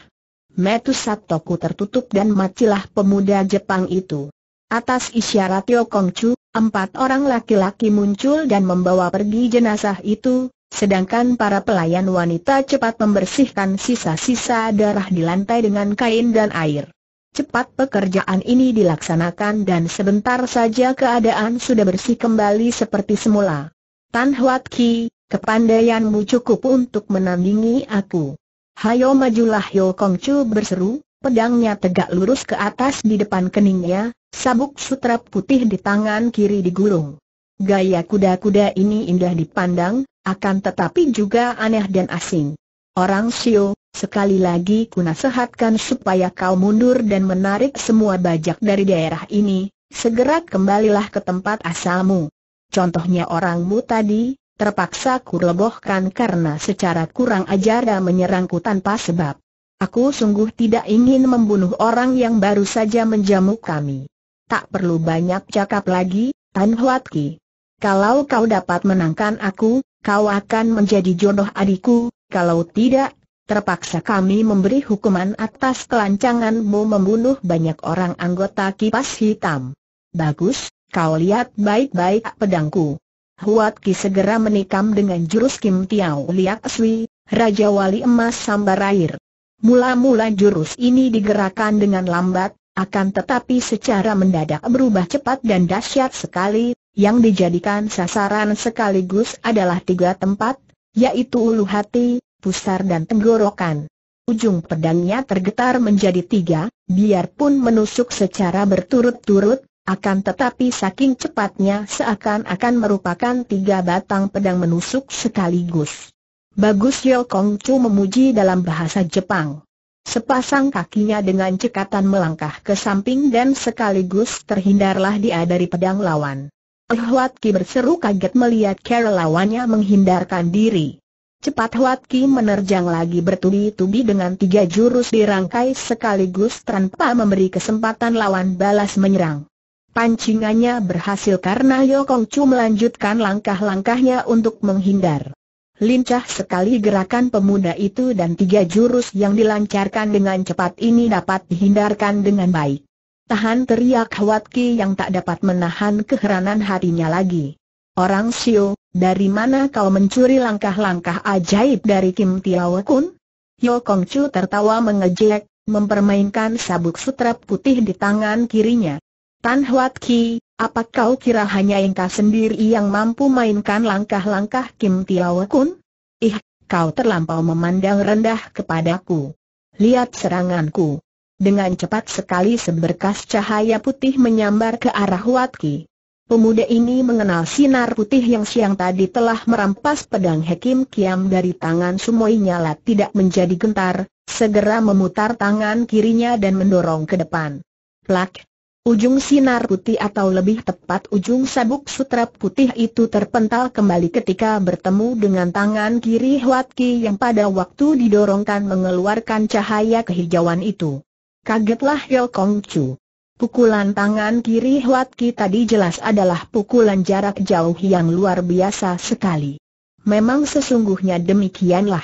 Metu Satoku tertutup dan matilah pemuda Jepang itu. Atas isyarat Tio Chu, empat orang laki-laki muncul dan membawa pergi jenazah itu, Sedangkan para pelayan wanita cepat membersihkan sisa-sisa darah di lantai dengan kain dan air. Cepat pekerjaan ini dilaksanakan dan sebentar saja keadaan sudah bersih kembali seperti semula. Tan Huat Ki, kepandaianmu cukup untuk menandingi aku. Hayo majulah Yo Kong Chu berseru, pedangnya tegak lurus ke atas di depan keningnya, sabuk sutra putih di tangan kiri digulung. Gaya kuda-kuda ini indah dipandang, akan tetapi juga aneh dan asing. Orang Sio, sekali lagi ku nasihatkan supaya kau mundur dan menarik semua bajak dari daerah ini, segera kembalilah ke tempat asalmu. Contohnya orangmu tadi, terpaksa ku karena secara kurang ajar menyerangku tanpa sebab. Aku sungguh tidak ingin membunuh orang yang baru saja menjamu kami. Tak perlu banyak cakap lagi, Tan Huat Ki. Kalau kau dapat menangkan aku, kau akan menjadi jodoh adikku, kalau tidak, terpaksa kami memberi hukuman atas kelancanganmu membunuh banyak orang anggota kipas hitam. Bagus, kau lihat baik-baik pedangku. Huat Ki segera menikam dengan jurus Kim Tiao Liak Sui, Raja Wali Emas Sambar Air. Mula-mula jurus ini digerakkan dengan lambat, akan tetapi secara mendadak berubah cepat dan dahsyat sekali, yang dijadikan sasaran sekaligus adalah tiga tempat, yaitu ulu hati, pusar dan tenggorokan. Ujung pedangnya tergetar menjadi tiga, biarpun menusuk secara berturut-turut, akan tetapi saking cepatnya seakan-akan merupakan tiga batang pedang menusuk sekaligus. Bagus Yol Kong Chu memuji dalam bahasa Jepang. Sepasang kakinya dengan cekatan melangkah ke samping dan sekaligus terhindarlah dia dari pedang lawan. Eh Huat Ki berseru kaget melihat cara lawannya menghindarkan diri. Cepat Huat Ki menerjang lagi bertubi-tubi dengan tiga jurus dirangkai sekaligus tanpa memberi kesempatan lawan balas menyerang. Pancingannya berhasil karena Kong Chu melanjutkan langkah-langkahnya untuk menghindar. Lincah sekali gerakan pemuda itu dan tiga jurus yang dilancarkan dengan cepat ini dapat dihindarkan dengan baik. Tahan teriak Ki yang tak dapat menahan keheranan hatinya lagi. Orang Sio, dari mana kau mencuri langkah-langkah ajaib dari Kim Tiaw Kun? Yo Kong Chu tertawa mengejek, mempermainkan sabuk sutra putih di tangan kirinya. Tan Huat Ki, apa kau kira hanya engkau sendiri yang mampu mainkan langkah-langkah Kim Tiaw Kun? Ih, kau terlampau memandang rendah kepadaku. Lihat seranganku. Dengan cepat sekali seberkas cahaya putih menyambar ke arah Huatki. Pemuda ini mengenal sinar putih yang siang tadi telah merampas pedang Hekim Kiam dari tangan Sumoi Nyala tidak menjadi gentar, segera memutar tangan kirinya dan mendorong ke depan. Plak! Ujung sinar putih atau lebih tepat ujung sabuk sutra putih itu terpental kembali ketika bertemu dengan tangan kiri Huatki yang pada waktu didorongkan mengeluarkan cahaya kehijauan itu. Kagetlah Hel Kong Chu. Pukulan tangan kiri Huat Ki tadi jelas adalah pukulan jarak jauh yang luar biasa sekali. Memang sesungguhnya demikianlah.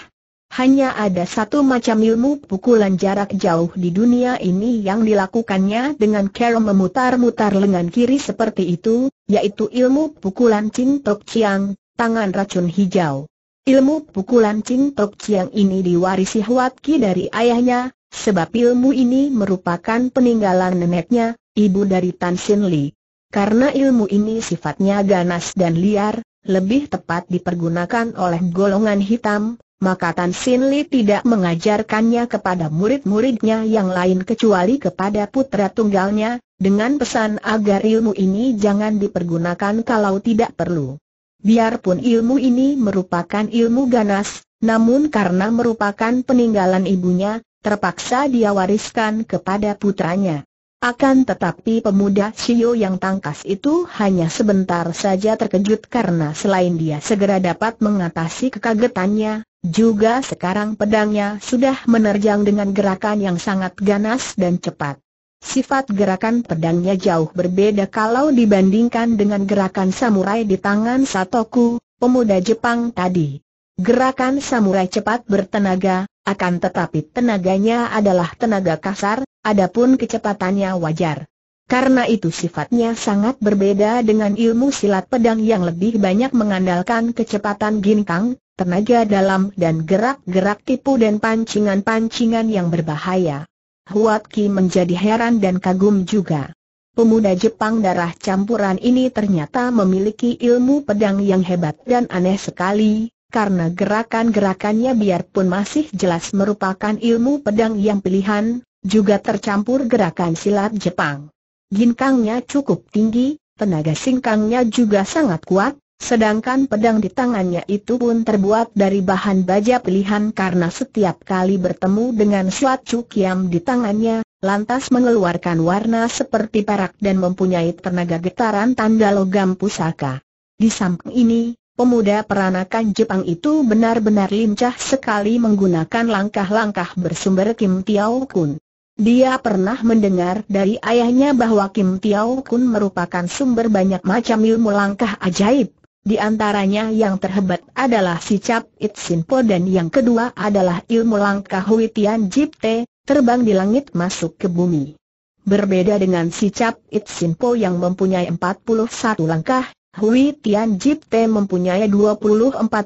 Hanya ada satu macam ilmu pukulan jarak jauh di dunia ini yang dilakukannya dengan cara memutar-mutar lengan kiri seperti itu, yaitu ilmu pukulan Chin Tok Chiang, tangan racun hijau. Ilmu pukulan Chin Tok Chiang ini diwarisi Huat Ki dari ayahnya, Sebab ilmu ini merupakan peninggalan neneknya, ibu dari Tan Sin Li. Karena ilmu ini sifatnya ganas dan liar, lebih tepat dipergunakan oleh golongan hitam, maka Tan Sin Li tidak mengajarkannya kepada murid-muridnya yang lain kecuali kepada putra tunggalnya, dengan pesan agar ilmu ini jangan dipergunakan kalau tidak perlu. Biarpun ilmu ini merupakan ilmu ganas, namun karena merupakan peninggalan ibunya, terpaksa dia wariskan kepada putranya. Akan tetapi pemuda Shio yang tangkas itu hanya sebentar saja terkejut karena selain dia segera dapat mengatasi kekagetannya, juga sekarang pedangnya sudah menerjang dengan gerakan yang sangat ganas dan cepat. Sifat gerakan pedangnya jauh berbeda kalau dibandingkan dengan gerakan samurai di tangan Satoku, pemuda Jepang tadi. Gerakan samurai cepat bertenaga, akan tetapi tenaganya adalah tenaga kasar, adapun kecepatannya wajar. Karena itu sifatnya sangat berbeda dengan ilmu silat pedang yang lebih banyak mengandalkan kecepatan ginkang, tenaga dalam dan gerak-gerak tipu dan pancingan-pancingan yang berbahaya. Huat Ki menjadi heran dan kagum juga. Pemuda Jepang darah campuran ini ternyata memiliki ilmu pedang yang hebat dan aneh sekali, karena gerakan-gerakannya biarpun masih jelas merupakan ilmu pedang yang pilihan, juga tercampur gerakan silat Jepang. Ginkangnya cukup tinggi, tenaga singkangnya juga sangat kuat, sedangkan pedang di tangannya itu pun terbuat dari bahan baja pilihan karena setiap kali bertemu dengan suat cukiam di tangannya, lantas mengeluarkan warna seperti perak dan mempunyai tenaga getaran tanda logam pusaka. Di samping ini, Pemuda peranakan Jepang itu benar-benar lincah sekali menggunakan langkah-langkah bersumber Kim Tiao Kun. Dia pernah mendengar dari ayahnya bahwa Kim Tiao Kun merupakan sumber banyak macam ilmu langkah ajaib. Di antaranya yang terhebat adalah si Cap It Sin dan yang kedua adalah ilmu langkah Hui Tian Te, terbang di langit masuk ke bumi. Berbeda dengan si Cap It Sin Po yang mempunyai 41 langkah, Hui Tian Te mempunyai 24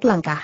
langkah.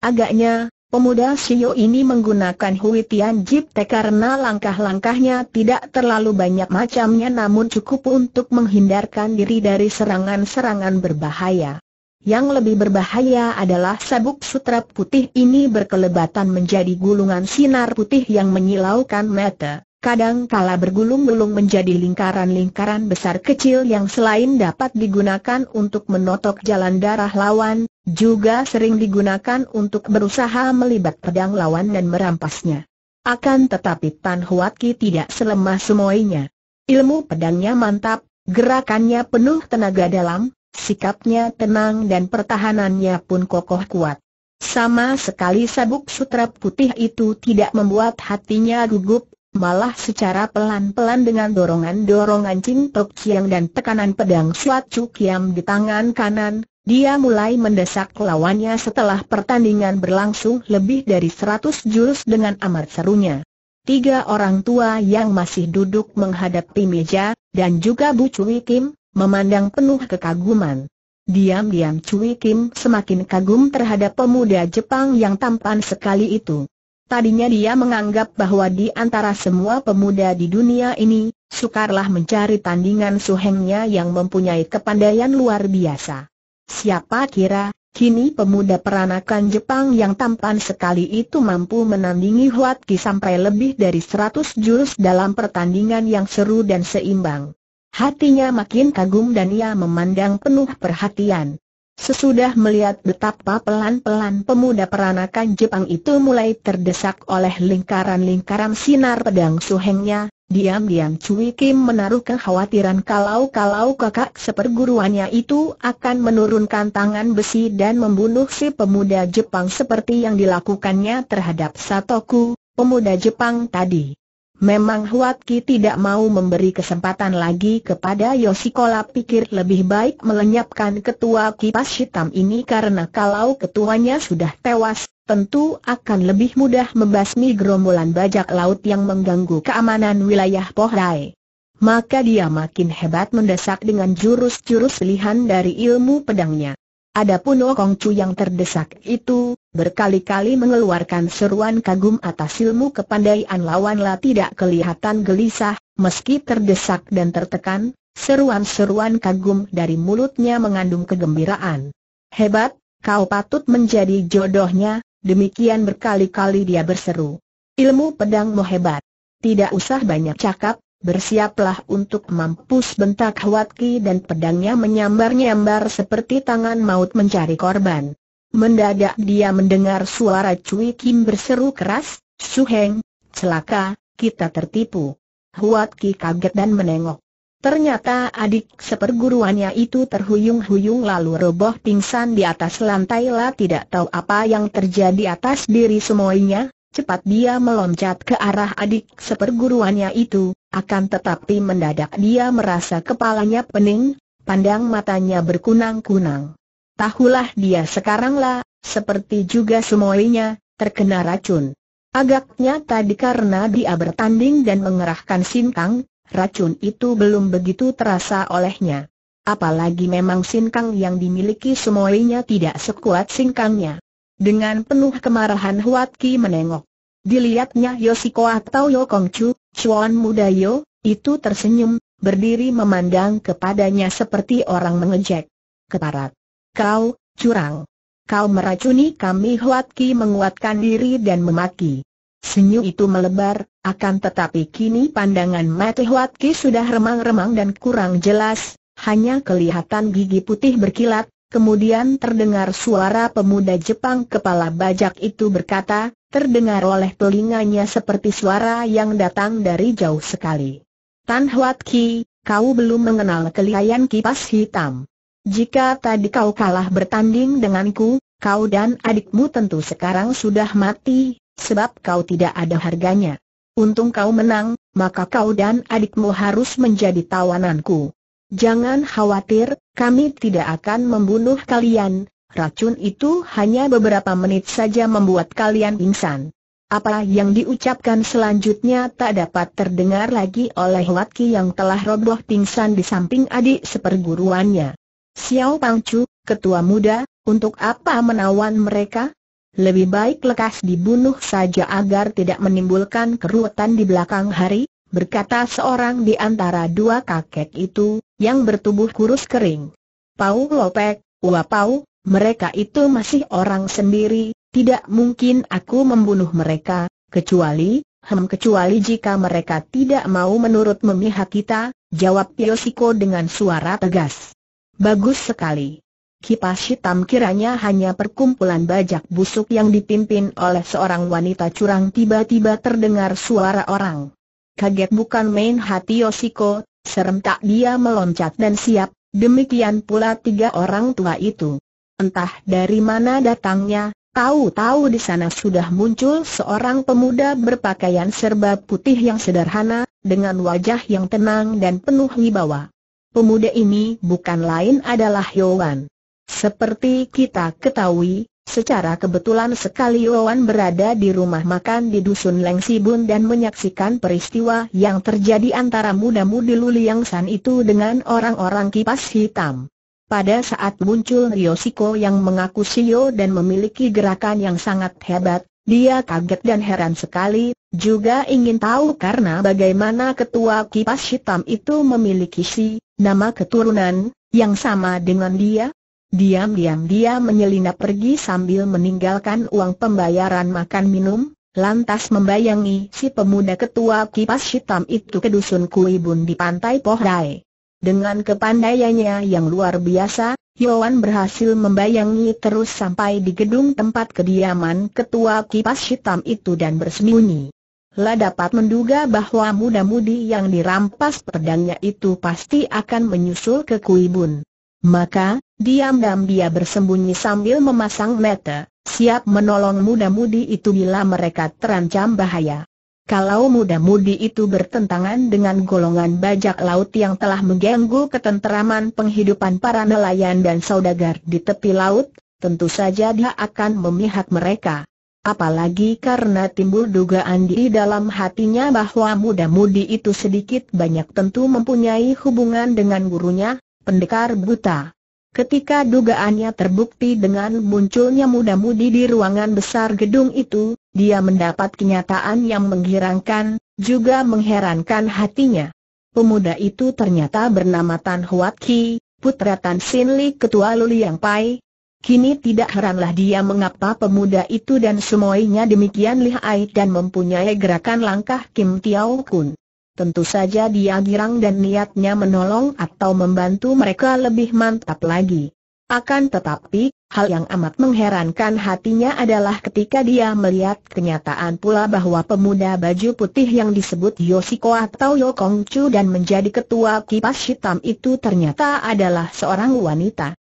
Agaknya, pemuda Sio ini menggunakan Hui Tian Te karena langkah-langkahnya tidak terlalu banyak macamnya namun cukup untuk menghindarkan diri dari serangan-serangan berbahaya. Yang lebih berbahaya adalah sabuk sutra putih ini berkelebatan menjadi gulungan sinar putih yang menyilaukan mata kadang kala bergulung-gulung menjadi lingkaran-lingkaran besar kecil yang selain dapat digunakan untuk menotok jalan darah lawan, juga sering digunakan untuk berusaha melibat pedang lawan dan merampasnya. Akan tetapi Tan Huat Ki tidak selemah semuanya. Ilmu pedangnya mantap, gerakannya penuh tenaga dalam, sikapnya tenang dan pertahanannya pun kokoh kuat. Sama sekali sabuk sutra putih itu tidak membuat hatinya gugup, Malah secara pelan-pelan dengan dorongan-dorongan Ching Tok Chiang dan tekanan pedang Suat Chu Kiam di tangan kanan, dia mulai mendesak lawannya setelah pertandingan berlangsung lebih dari seratus jurus dengan amat serunya. Tiga orang tua yang masih duduk menghadapi meja, dan juga Bu Cui Kim, memandang penuh kekaguman. Diam-diam Cui Kim semakin kagum terhadap pemuda Jepang yang tampan sekali itu. Tadinya dia menganggap bahwa di antara semua pemuda di dunia ini, sukarlah mencari tandingan suhengnya yang mempunyai kepandaian luar biasa. Siapa kira, kini pemuda peranakan Jepang yang tampan sekali itu mampu menandingi Huat Ki sampai lebih dari 100 jurus dalam pertandingan yang seru dan seimbang. Hatinya makin kagum dan ia memandang penuh perhatian. Sesudah melihat betapa pelan-pelan pemuda peranakan Jepang itu mulai terdesak oleh lingkaran-lingkaran sinar pedang suhengnya, diam-diam Cui Kim menaruh kekhawatiran kalau-kalau kakak seperguruannya itu akan menurunkan tangan besi dan membunuh si pemuda Jepang seperti yang dilakukannya terhadap Satoku, pemuda Jepang tadi. Memang Huat Ki tidak mau memberi kesempatan lagi kepada Yosikola pikir lebih baik melenyapkan ketua kipas hitam ini karena kalau ketuanya sudah tewas, tentu akan lebih mudah membasmi gerombolan bajak laut yang mengganggu keamanan wilayah Pohrai. Maka dia makin hebat mendesak dengan jurus-jurus pilihan dari ilmu pedangnya. Adapun Wokong Chu yang terdesak itu, berkali-kali mengeluarkan seruan kagum atas ilmu kepandaian lawanlah tidak kelihatan gelisah, meski terdesak dan tertekan, seruan-seruan kagum dari mulutnya mengandung kegembiraan. Hebat, kau patut menjadi jodohnya, demikian berkali-kali dia berseru. Ilmu pedangmu hebat. Tidak usah banyak cakap, bersiaplah untuk mampus bentak Hwatki dan pedangnya menyambar-nyambar seperti tangan maut mencari korban. Mendadak dia mendengar suara Cui Kim berseru keras, "Su-heng, celaka, kita tertipu. Huat Ki kaget dan menengok. Ternyata adik seperguruannya itu terhuyung-huyung lalu roboh pingsan di atas lantai lah tidak tahu apa yang terjadi atas diri semuanya, cepat dia meloncat ke arah adik seperguruannya itu, akan tetapi mendadak dia merasa kepalanya pening, pandang matanya berkunang-kunang. Tahulah dia sekaranglah, seperti juga semuanya, terkena racun. Agaknya tadi karena dia bertanding dan mengerahkan sinkang, racun itu belum begitu terasa olehnya. Apalagi memang sinkang yang dimiliki semuanya tidak sekuat sinkangnya. Dengan penuh kemarahan Huatki menengok. Dilihatnya Yosiko atau Yokongchu, Chuan muda Yo, itu tersenyum, berdiri memandang kepadanya seperti orang mengejek. Keparat. Kau, curang. Kau meracuni kami Huat Ki menguatkan diri dan memaki. Senyum itu melebar, akan tetapi kini pandangan mata Huat Ki sudah remang-remang dan kurang jelas, hanya kelihatan gigi putih berkilat, kemudian terdengar suara pemuda Jepang kepala bajak itu berkata, terdengar oleh telinganya seperti suara yang datang dari jauh sekali. Tan Huat Ki, kau belum mengenal kelihayan kipas hitam. Jika tadi kau kalah bertanding denganku, kau dan adikmu tentu sekarang sudah mati, sebab kau tidak ada harganya. Untung kau menang, maka kau dan adikmu harus menjadi tawananku. Jangan khawatir, kami tidak akan membunuh kalian, Racun itu hanya beberapa menit saja membuat kalian pingsan. Apa yang diucapkan selanjutnya tak dapat terdengar lagi oleh Watki yang telah roboh pingsan di samping adik seperguruannya. Xiao Pang Chu, ketua muda, untuk apa menawan mereka? Lebih baik lekas dibunuh saja agar tidak menimbulkan keruwetan di belakang hari, berkata seorang di antara dua kakek itu, yang bertubuh kurus kering. Pau Lopek, Wapau, Pau, mereka itu masih orang sendiri, tidak mungkin aku membunuh mereka, kecuali, hem kecuali jika mereka tidak mau menurut memihak kita, jawab Yosiko dengan suara tegas. Bagus sekali. Kipas hitam kiranya hanya perkumpulan bajak busuk yang dipimpin oleh seorang wanita curang tiba-tiba terdengar suara orang. Kaget bukan main hati Yosiko, tak dia meloncat dan siap, demikian pula tiga orang tua itu. Entah dari mana datangnya, tahu-tahu di sana sudah muncul seorang pemuda berpakaian serba putih yang sederhana, dengan wajah yang tenang dan penuh wibawa pemuda ini bukan lain adalah Yowan. Seperti kita ketahui, secara kebetulan sekali Yowan berada di rumah makan di Dusun Leng Sibun dan menyaksikan peristiwa yang terjadi antara muda-mudi Yang San itu dengan orang-orang kipas hitam. Pada saat muncul Ryosiko yang mengaku Sio dan memiliki gerakan yang sangat hebat, dia kaget dan heran sekali juga ingin tahu karena bagaimana ketua kipas hitam itu memiliki si nama keturunan yang sama dengan dia. Diam-diam dia menyelinap pergi sambil meninggalkan uang pembayaran makan minum, lantas membayangi si pemuda ketua kipas hitam itu ke dusun Kuibun di pantai Pohdai. Dengan kepandaiannya yang luar biasa, Yoan berhasil membayangi terus sampai di gedung tempat kediaman ketua kipas hitam itu dan bersembunyi. La dapat menduga bahwa muda-mudi yang dirampas pedangnya itu pasti akan menyusul ke Kuibun. Maka, diam-diam dia bersembunyi sambil memasang mata, siap menolong muda-mudi itu bila mereka terancam bahaya. Kalau muda-mudi itu bertentangan dengan golongan bajak laut yang telah mengganggu ketenteraman penghidupan para nelayan dan saudagar di tepi laut, tentu saja dia akan memihak mereka. Apalagi karena timbul dugaan di dalam hatinya bahwa muda-mudi itu sedikit banyak tentu mempunyai hubungan dengan gurunya, pendekar buta. Ketika dugaannya terbukti dengan munculnya muda-mudi di ruangan besar gedung itu, dia mendapat kenyataan yang menghirangkan, juga mengherankan hatinya. Pemuda itu ternyata bernama Tan Huat Ki, putra Tan Sin Li Ketua Luliang Pai, Kini tidak heranlah dia mengapa pemuda itu dan semuanya demikian lihai dan mempunyai gerakan langkah Kim Tiao Kun. Tentu saja dia girang dan niatnya menolong atau membantu mereka lebih mantap lagi. Akan tetapi, hal yang amat mengherankan hatinya adalah ketika dia melihat kenyataan pula bahwa pemuda baju putih yang disebut Yoshiko atau Yokongcu dan menjadi ketua kipas hitam itu ternyata adalah seorang wanita.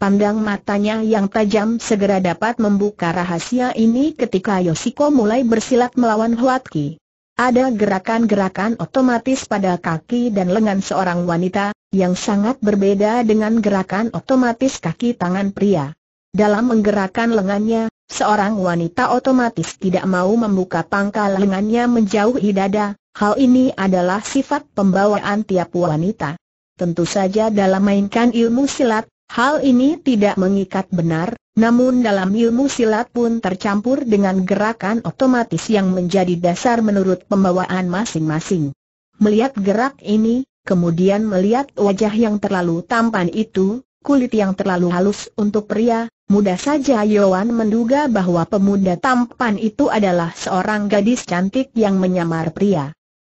Pandang matanya yang tajam segera dapat membuka rahasia ini ketika Yoshiko mulai bersilat melawan Huatki. Ada gerakan-gerakan otomatis pada kaki dan lengan seorang wanita, yang sangat berbeda dengan gerakan otomatis kaki tangan pria. Dalam menggerakkan lengannya, seorang wanita otomatis tidak mau membuka pangkal lengannya menjauhi dada, hal ini adalah sifat pembawaan tiap wanita. Tentu saja dalam mainkan ilmu silat, Hal ini tidak mengikat benar, namun dalam ilmu silat pun tercampur dengan gerakan otomatis yang menjadi dasar menurut pembawaan masing-masing. Melihat gerak ini, kemudian melihat wajah yang terlalu tampan itu, kulit yang terlalu halus untuk pria, mudah saja Yohan menduga bahwa pemuda tampan itu adalah seorang gadis cantik yang menyamar pria.